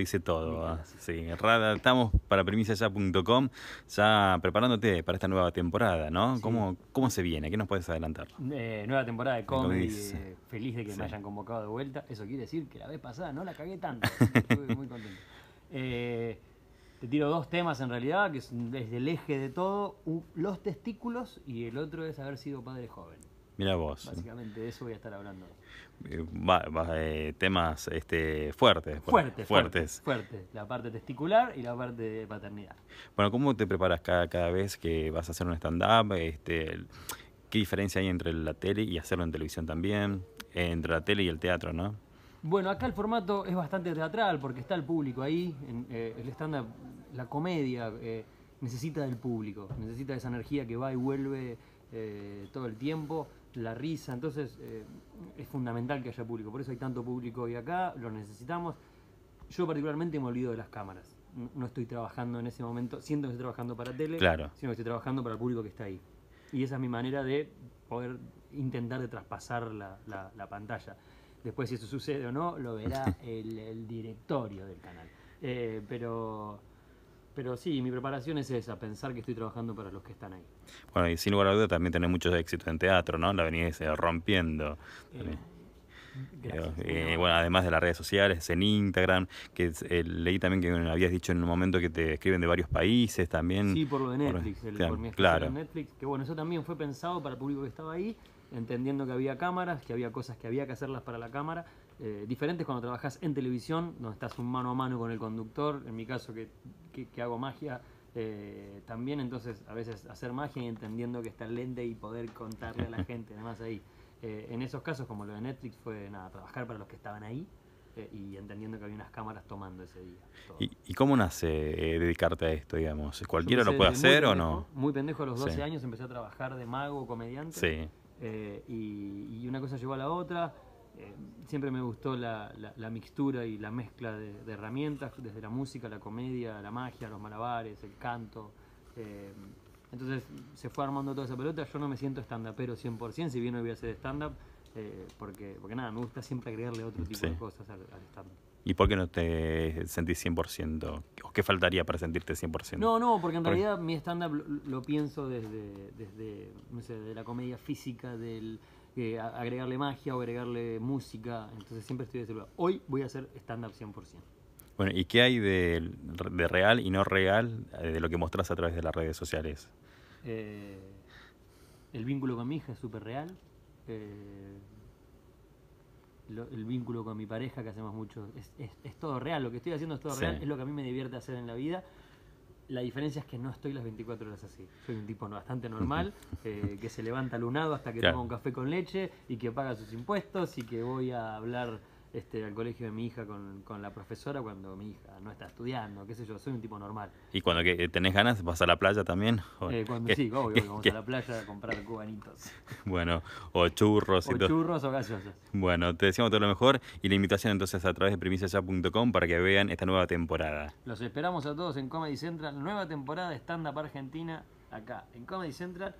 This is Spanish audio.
dice todo. Rada, estamos para premisa ya preparándote para esta nueva temporada, ¿no? ¿Cómo, se viene? ¿Qué nos puedes adelantar? Eh, nueva temporada de comedy. Eh, feliz de que me hayan convocado de vuelta. Eso quiere decir que la vez pasada no la cagué tanto. Estuve muy contento. Eh, te tiro dos temas en realidad, que es desde el eje de todo, los testículos y el otro es haber sido padre joven. Mira vos. ¿eh? Básicamente de eso voy a estar hablando. Eh, va, eh, temas este, fuertes, fuertes, fuertes. La parte testicular y la parte de paternidad. Bueno, ¿cómo te preparas cada, cada vez que vas a hacer un stand-up? Este, ¿Qué diferencia hay entre la tele y hacerlo en televisión también? Entre la tele y el teatro, ¿no? Bueno, acá el formato es bastante teatral porque está el público ahí. En, el stand-up, la comedia necesita del público, necesita esa energía que va y vuelve todo el tiempo la risa. Entonces eh, es fundamental que haya público. Por eso hay tanto público hoy acá, lo necesitamos. Yo particularmente me olvido de las cámaras. No, estoy trabajando en ese momento, siento que estoy trabajando para tele, sino que estoy trabajando para el público que está ahí. Y esa es mi manera de poder intentar de traspasar la, pantalla. Después si eso sucede o no, lo verá el, directorio del canal. Eh, pero pero sí, mi preparación es esa, pensar que estoy trabajando para los que están ahí. Bueno, y sin lugar a dudas también tenés muchos éxitos en teatro, ¿no? La venís eh, rompiendo. Eh, gracias, eh, bueno, además de las redes sociales, en Instagram, que leí también que habías dicho en un momento que te escriben de varios países también. Sí, por lo de Netflix, por, claro, claro. Netflix, que bueno, eso también fue pensado para el público que estaba ahí entendiendo que había cámaras, que había cosas que había que hacerlas para la cámara, eh, diferentes cuando trabajas en televisión, donde estás un mano a mano con el conductor, en mi caso que, que, hago magia, eh, también entonces a veces hacer magia y entendiendo que está el lente y poder contarle a la gente, además ahí. Eh, en esos casos, como lo de Netflix, fue nada, trabajar para los que estaban ahí y entendiendo que había unas cámaras tomando ese día. ¿Y, cómo nace dedicarte a esto, digamos? ¿Cualquiera lo puede hacer o no? Muy pendejo, a los 12 años empecé a trabajar de mago, comediante. Sí. Eh, y, una cosa llevó a la otra. Eh, siempre me gustó la, la, mixtura y la mezcla de, herramientas, desde la música, la comedia, la magia, los malabares, el canto. Eh, entonces se fue armando toda esa pelota. Yo no me siento stand-upero 100%, si bien no voy a hacer stand-up, porque, porque nada, me gusta siempre agregarle otro tipo de cosas al stand-up. ¿Y por qué no te sentís 100%? ¿O qué faltaría para sentirte 100%? No, no, porque en realidad mi stand-up lo, pienso desde, de la comedia física, del eh, agregarle magia o agregarle música. Entonces siempre estoy de ese Hoy voy a hacer stand-up 100%. Bueno, ¿y qué hay de, real y no real eh, de lo que mostrás a través de las redes sociales? Eh, el vínculo con mi hija es súper real el vínculo con mi pareja, que hacemos mucho. Es, todo real, lo que estoy haciendo es todo real, es lo que a mí me divierte hacer en la vida. La diferencia es que no estoy las 24 horas así. Soy un tipo bastante normal, eh, que se levanta lunado hasta que toma un café con leche y que paga sus impuestos y que voy a hablar este, al colegio de mi hija con, la profesora cuando mi hija no está estudiando, qué sé yo, soy un tipo normal. ¿Y cuando eh, tenés ganas vas a la playa también? Eh, cuando sí, obvio, vamos a la playa a comprar cubanitos. Bueno, o churros. O churros o gaseosas. Bueno, te decimos todo lo mejor y la invitación entonces a través de primiciasya.com para que vean esta nueva temporada. Los esperamos a todos en Comedy Central, nueva temporada de Stand Up Argentina, acá en Comedy Central.